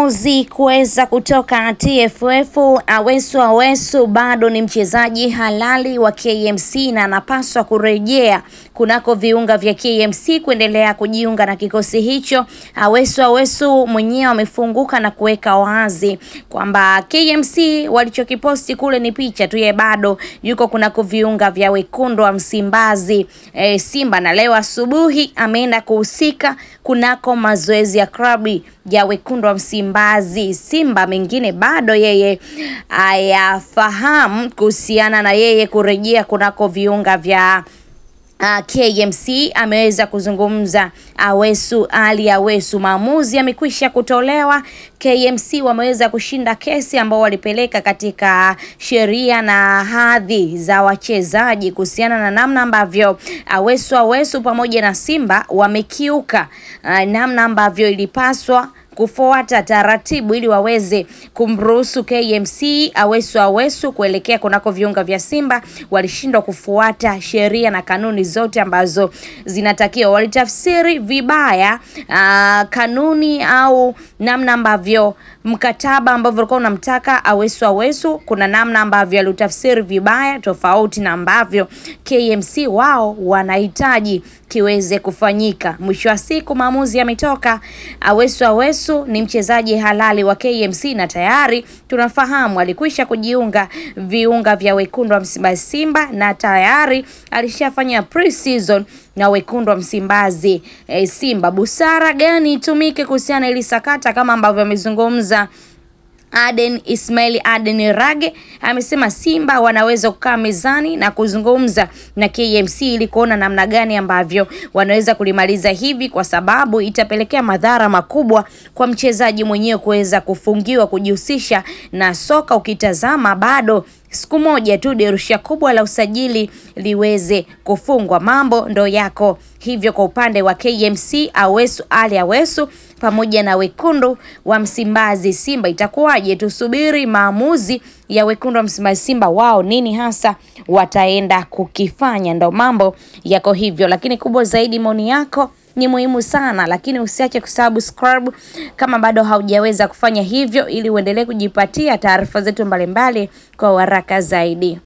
maamuzi kuweza kutoka TFF. Awesu Awesu bado ni mchezaji halali wa KMC na anapaswa kurejea kunako viunga vya KMC kuendelea kujiunga na kikosi hicho. Awesu Awesu mwenyewe amefunguka na kuweka wazi kwamba KMC walichokiposti kule ni picha tu, yeye bado yuko kunako viunga vya wekundu wa Msimbazi e, Simba, na leo asubuhi ameenda kuhusika kunako mazoezi ya klabu ya wekundu wa Msimbazi Simba. Mengine bado yeye ayafahamu kuhusiana na yeye kurejea kunako viunga vya Uh, ah, KMC ameweza kuzungumza Awesu ah, Ali Awesu, maamuzi yamekwisha kutolewa. KMC wameweza kushinda kesi ambao walipeleka katika sheria na hadhi za wachezaji kuhusiana na namna ambavyo Awesu ah, Awesu pamoja na Simba wamekiuka uh, namna ambavyo ilipaswa kufuata taratibu ili waweze kumruhusu KMC Awesu Awesu kuelekea kunako viunga vya Simba. Walishindwa kufuata sheria na kanuni zote ambazo zinatakiwa, walitafsiri vibaya uh, kanuni au namna ambavyo mkataba ambavyo ulikuwa unamtaka Awesu Awesu, kuna namna ambavyo aliutafsiri vibaya tofauti na ambavyo KMC wao wanahitaji kiweze kufanyika. Mwisho wa siku maamuzi yametoka, Awesu Awesu Lissu ni mchezaji halali wa KMC na tayari tunafahamu alikwisha kujiunga viunga vya wekundu wa Msimbazi Simba na tayari alishafanya pre-season na wekundu wa Msimbazi e, Simba. Busara gani itumike kuhusiana ili sakata kama ambavyo amezungumza Aden Ismail Aden Rage amesema Simba wanaweza kukaa mezani na kuzungumza na KMC ili kuona namna gani ambavyo wanaweza kulimaliza hivi, kwa sababu itapelekea madhara makubwa kwa mchezaji mwenyewe kuweza kufungiwa kujihusisha na soka. Ukitazama bado siku moja tu dirisha kubwa la usajili liweze kufungwa, mambo ndo yako hivyo. Kwa upande wa KMC, Awesu Ali Awesu pamoja na wekundu wa Msimbazi Simba, itakuwaje? Tusubiri maamuzi ya wekundu wa Msimbazi Simba, wao nini hasa wataenda kukifanya, ndo mambo yako hivyo. Lakini kubwa zaidi, maoni yako ni muhimu sana, lakini usiache kusubscribe kama bado haujaweza kufanya hivyo, ili uendelee kujipatia taarifa zetu mbalimbali kwa haraka zaidi.